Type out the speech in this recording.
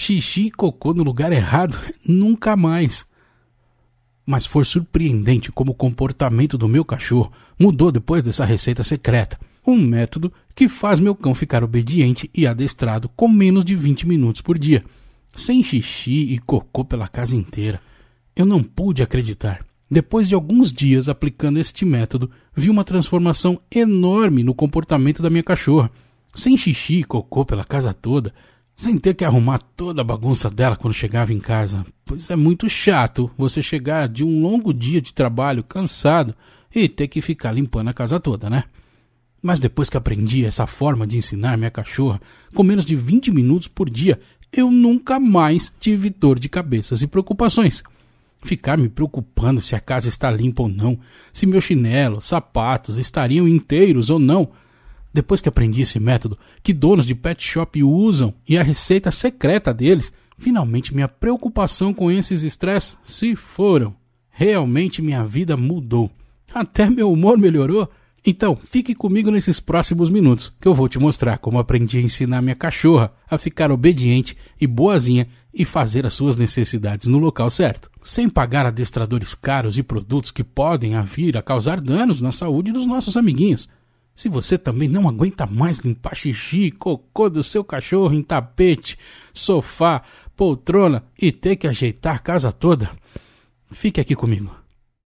xixi e cocô no lugar errado nunca mais. Mas foi surpreendente como o comportamento do meu cachorro mudou depois dessa receita secreta. Um método que faz meu cão ficar obediente e adestrado com menos de 20 minutos por dia, sem xixi e cocô pela casa inteira. Eu não pude acreditar. Depois de alguns dias aplicando este método, vi uma transformação enorme no comportamento da minha cachorra. Sem xixi e cocô pela casa toda, sem ter que arrumar toda a bagunça dela quando chegava em casa, pois é muito chato você chegar de um longo dia de trabalho cansado e ter que ficar limpando a casa toda, né? Mas depois que aprendi essa forma de ensinar minha cachorra, com menos de 20 minutos por dia, eu nunca mais tive dor de cabeças e preocupações. Ficar me preocupando se a casa está limpa ou não, se meu chinelo, sapatos estariam inteiros ou não, depois que aprendi esse método, que donos de pet shop usam e a receita secreta deles, finalmente minha preocupação com esses estresses se foram. Realmente minha vida mudou. Até meu humor melhorou. Então, fique comigo nesses próximos minutos que eu vou te mostrar como aprendi a ensinar minha cachorra a ficar obediente e boazinha e fazer as suas necessidades no local certo, sem pagar adestradores caros e produtos que podem vir a causar danos na saúde dos nossos amiguinhos. Se você também não aguenta mais limpar xixi, cocô do seu cachorro em tapete, sofá, poltrona e ter que ajeitar a casa toda, fique aqui comigo.